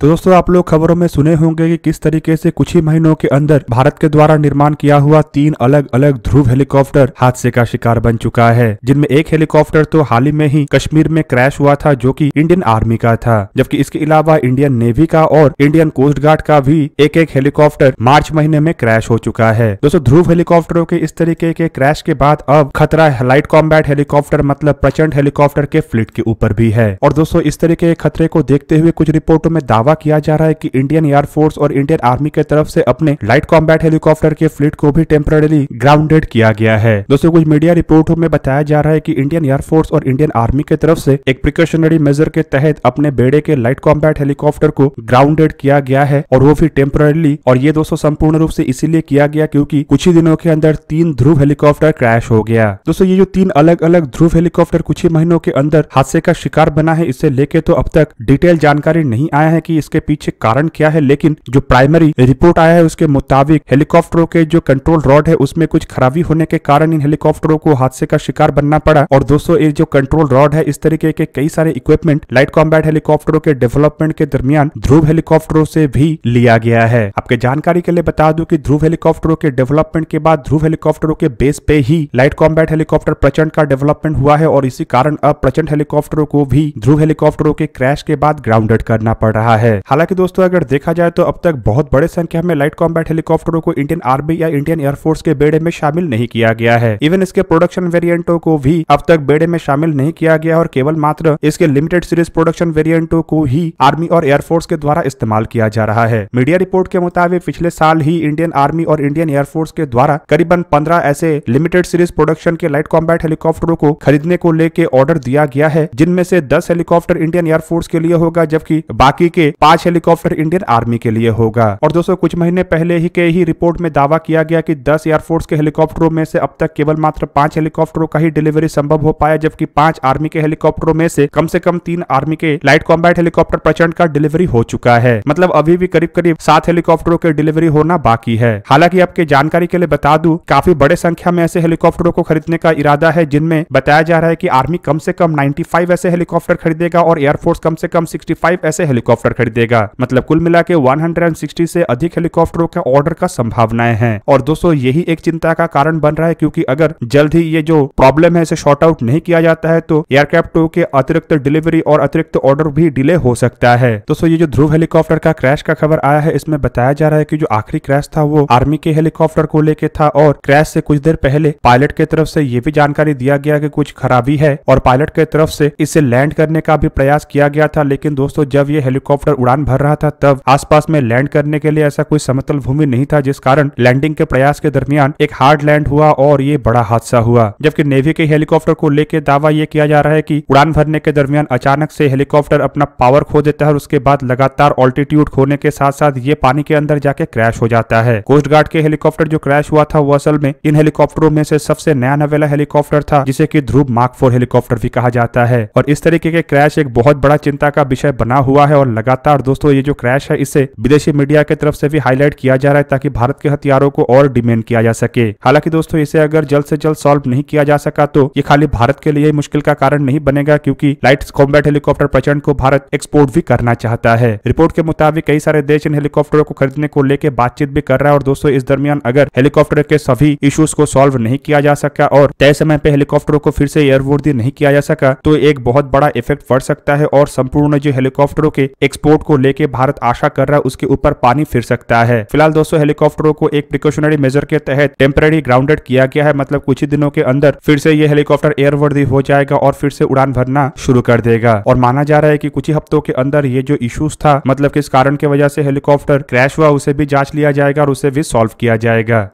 तो दोस्तों आप लोग खबरों में सुने होंगे कि किस तरीके से कुछ ही महीनों के अंदर भारत के द्वारा निर्माण किया हुआ तीन अलग अलग ध्रुव हेलीकॉप्टर हादसे का शिकार बन चुका है जिनमें एक हेलीकॉप्टर तो हाल ही में ही कश्मीर में क्रैश हुआ था जो कि इंडियन आर्मी का था जबकि इसके अलावा इंडियन नेवी का और इंडियन कोस्ट गार्ड का भी एक एक हेलीकॉप्टर मार्च महीने में क्रैश हो चुका है दोस्तों ध्रुव हेलीकॉप्टरों के इस तरीके के क्रैश के बाद अब खतरा लाइट कॉम्बैट हेलीकॉप्टर मतलब प्रचंड हेलीकॉप्टर के फ्लिट के ऊपर भी है और दोस्तों इस तरीके के खतरे को देखते हुए कुछ रिपोर्टों में दावा दावा किया जा रहा है कि इंडियन एयरफोर्स और इंडियन आर्मी के तरफ से अपने लाइट कॉम्बैट हेलीकॉप्टर के फ्लीट को भी टेम्परली ग्राउंडेड किया गया है दोस्तों कुछ मीडिया रिपोर्टों में बताया जा रहा है की इंडियन एयरफोर्स और इंडियन आर्मी के तरफ से एक प्रिकॉशनरी मेजर के तहत अपने बेड़े के लाइट कॉम्बैट हेलीकॉप्टर को ग्राउंडेड किया गया है और वो भी टेम्परली और ये दोस्तों संपूर्ण रूप से इसीलिए किया गया क्योंकि कुछ ही दिनों के अंदर तीन ध्रुव हेलीकॉप्टर क्रैश हो गया दोस्तों ये जो तीन अलग अलग ध्रुव हेलीकॉप्टर कुछ ही महीनों के अंदर हादसे का शिकार बना है इसे लेके तो अब तक डिटेल जानकारी नहीं आया है कि इसके पीछे कारण क्या है लेकिन जो प्राइमरी रिपोर्ट आया है उसके मुताबिक हेलीकॉप्टरों के जो कंट्रोल रॉड है उसमें कुछ खराबी होने के कारण इन हेलीकॉप्टरों को हादसे का शिकार बनना पड़ा और दोस्तों ये जो कंट्रोल रॉड है इस तरीके के कई सारे इक्विपमेंट लाइट कॉम्बैट हेलीकॉप्टरों के डेवलपमेंट के दरमियान ध्रुव हेलीकॉप्टरों से भी लिया गया है आपके जानकारी के लिए बता दू की ध्रुव हेलीकॉप्टरों के डेवलपमेंट के बाद ध्रुव हेलीकॉप्टरों के बेस पे ही लाइट कॉम्बैट हेलीकॉप्टर प्रचंड का डेवलपमेंट हुआ है और इसी कारण अब प्रचंड हेलीकॉप्टरों को भी ध्रुव हेलीकॉप्टरों के क्रैश के बाद ग्राउंडेड करना पड़ रहा है है हालांकि दोस्तों अगर देखा जाए तो अब तक बहुत बड़े संख्या में लाइट कॉम्बैट हेलीकॉप्टरों को इंडियन आर्मी या इंडियन एयरफोर्स के बेड़े में शामिल नहीं किया गया है इवन इसके प्रोडक्शन वेरियंटो को भी अब तक बेड़े में शामिल नहीं किया गया और केवल मात्र इसके लिमिटेड सीरीज प्रोडक्शन वेरियंटो को ही आर्मी और एयरफोर्स के द्वारा इस्तेमाल किया जा रहा है मीडिया रिपोर्ट के मुताबिक पिछले साल ही इंडियन आर्मी और इंडियन एयरफोर्स के द्वारा करीबन पंद्रह ऐसे लिमिटेड सीरीज प्रोडक्शन के लाइट कॉम्बैट हेलीकॉप्टरों को खरीदने को लेकर ऑर्डर दिया गया है जिनमें से दस हेलीकॉप्टर इंडियन एयरफोर्स के लिए होगा जबकि बाकी के पांच हेलीकॉप्टर इंडियन आर्मी के लिए होगा और दोस्तों कुछ महीने पहले ही के ही रिपोर्ट में दावा किया गया कि दस एयरफोर्स के हेलीकॉप्टरों में से अब तक केवल मात्र पांच हेलीकॉप्टरों का ही डिलीवरी संभव हो पाया जबकि पांच आर्मी के हेलीकॉप्टरों में से कम से कम तीन आर्मी के लाइट कॉम्बैट हेलीकॉप्टर प्रचंड का डिलीवरी हो चुका है मतलब अभी भी करीब करीब सात हेलीकॉप्टरों के डिलीवरी होना बाकी है हालांकि आपके जानकारी के लिए बता दू काफी बड़े संख्या में ऐसे हेलीकॉप्टरों को खरीदने का इरादा है जिनमें बताया जा रहा है की आर्मी कम से कम नाइन्टी ऐसे हेलीकॉप्टर खरीदेगा और एयरफोर्स कम से कम सिक्सटी ऐसे हेलीकॉप्टर खरीदेगा मतलब कुल मिला के वन से अधिक हेलीकॉप्टरों के ऑर्डर का संभावनाएं हैं और दोस्तों यही एक चिंता का कारण बन रहा है क्योंकि अगर जल्द ही ये जो प्रॉब्लम है इसे शॉर्ट आउट नहीं किया जाता है तो एयरक्राफ्ट टू के अतिरिक्त डिलीवरी और अतिरिक्त ऑर्डर भी डिले हो सकता है दोस्तों ये जो ध्रुव हेलीकॉप्टर का क्रैश का खबर आया है इसमें बताया जा रहा है की जो आखिरी क्रैश था वो आर्मी के हेलीकॉप्टर को लेके था और क्रैश से कुछ देर पहले पायलट के तरफ से ये भी जानकारी दिया गया कि कुछ खराबी है और पायलट के तरफ से इसे लैंड करने का भी प्रयास किया गया था लेकिन दोस्तों जब ये हेलीकॉप्टर उड़ान भर रहा था तब आसपास में लैंड करने के लिए ऐसा कोई समतल भूमि नहीं था जिस कारण लैंडिंग के प्रयास के दरमियान एक हार्ड लैंड हुआ और ये बड़ा हादसा हुआ जबकि नेवी के हेलीकॉप्टर को लेकर दावा यह किया जा रहा है की उड़ान भरने के दरमियान अचानक से हेलीकॉप्टर अपना पावर खो देता है और उसके बाद लगातार ऑल्टीट्यूड खोने के साथ साथ ये पानी के अंदर जाके क्रैश हो जाता है कोस्ट गार्ड के हेलीकॉप्टर जो क्रैश हुआ था वो असल में इन हेलीकॉप्टरों में से सबसे नया नवेला हेलीकॉप्टर था जिसे की ध्रुव मार्क फोर हेलीकॉप्टर भी कहा जाता है और इस तरीके के क्रैश एक बहुत बड़ा चिंता का विषय बना हुआ है और लगातार था और दोस्तों ये जो क्रैश है इसे विदेशी मीडिया की तरफ से भी हाईलाइट किया जा रहा है ताकि भारत के हथियारों को और डिमेंड किया जा सके हालांकि दोस्तों इसे अगर जल्द से जल्द सॉल्व नहीं किया जा सका तो ये खाली भारत के लिए मुश्किल का कारण नहीं बनेगा क्योंकि लाइट कॉम्बैट हेलीकॉप्टर प्रचंड को भारत एक्सपोर्ट भी करना चाहता है रिपोर्ट के मुताबिक कई सारे देश इन हेलीकॉप्टरों को खरीदने को लेकर बातचीत भी कर रहा है और दोस्तों इस दरमियान अगर हेलीकॉप्टर के सभी इश्यूज को सॉल्व नहीं किया जा सका और तय समय पे हेलीकॉप्टरों को फिर से एयरवोर्दी नहीं किया जा सका तो एक बहुत बड़ा इफेक्ट पड़ सकता है और संपूर्ण जो हेलीकॉप्टरों के एक्सपोर्ट विस्फोट को लेकर भारत आशा कर रहा है उसके ऊपर पानी फिर सकता है फिलहाल दोस्तों हेलीकॉप्टरों को एक प्रिकॉशनरी मेजर के तहत टेम्पररी ग्राउंडेड किया गया है मतलब कुछ ही दिनों के अंदर फिर से ये हेलीकॉप्टर एयरवर्दी हो जाएगा और फिर से उड़ान भरना शुरू कर देगा और माना जा रहा है की कुछ ही हफ्तों के अंदर ये जो इश्यूज था मतलब किस कारण की वजह से हेलीकॉप्टर क्रैश हुआ उसे भी जांच लिया जाएगा और उसे भी सॉल्व किया जाएगा